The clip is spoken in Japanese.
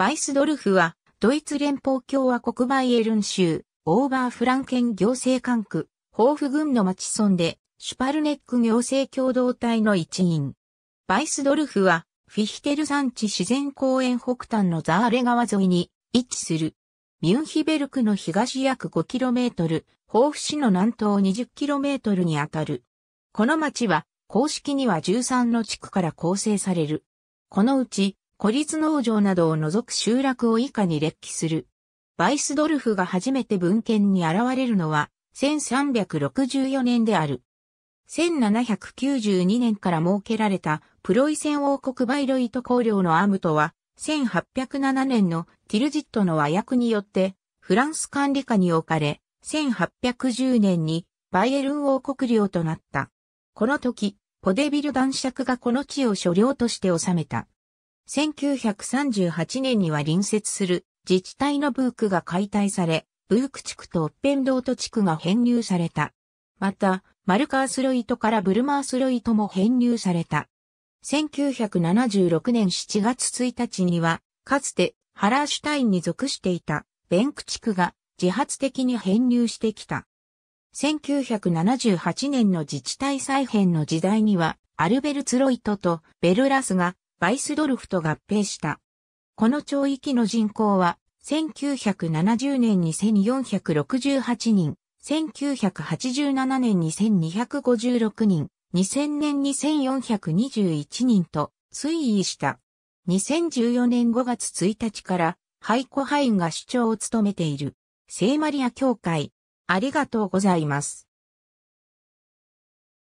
バイスドルフは、ドイツ連邦共和国バイエルン州、オーバーフランケン行政管区、ホーフ郡の町村で、シュパルネック行政共同体の一員。バイスドルフは、フィヒテル山地自然公園北端のザーレ川沿いに位置する。ミュンヒベルクの東約 5km、豊フ市の南東 20km にあたる。この町は公式には13の地区から構成される。このうち孤立農場などを除く集落を以下に列記する。バイスドルフが初めて文献に現れるのは1364年である。1792年から設けられたプロイセン王国バイロイト公領のアムトは1807年のティルジットの和訳によってフランス管理下に置かれ1810年にバイエルン王国領となった。この時、ポデビル男爵がこの地を所領として治めた。1938年には隣接する自治体のブークが解体され、ブーク地区とオッペンドート地区が編入された。また、マルカースロイトからブルマースロイトも編入された。1976年7月1日には、かつてハラーシュタインに属していたベンク地区が自発的に編入してきた。1978年の自治体再編の時代には、アルベルツロイトとベルラスがバイスドルフと合併した。この町域の人口は、1970年に1468人、1987年に1256人、2000年に1421人と推移した。2014年5月1日からハイコハインが主張を務めている聖マリア教会。ありがとうございます。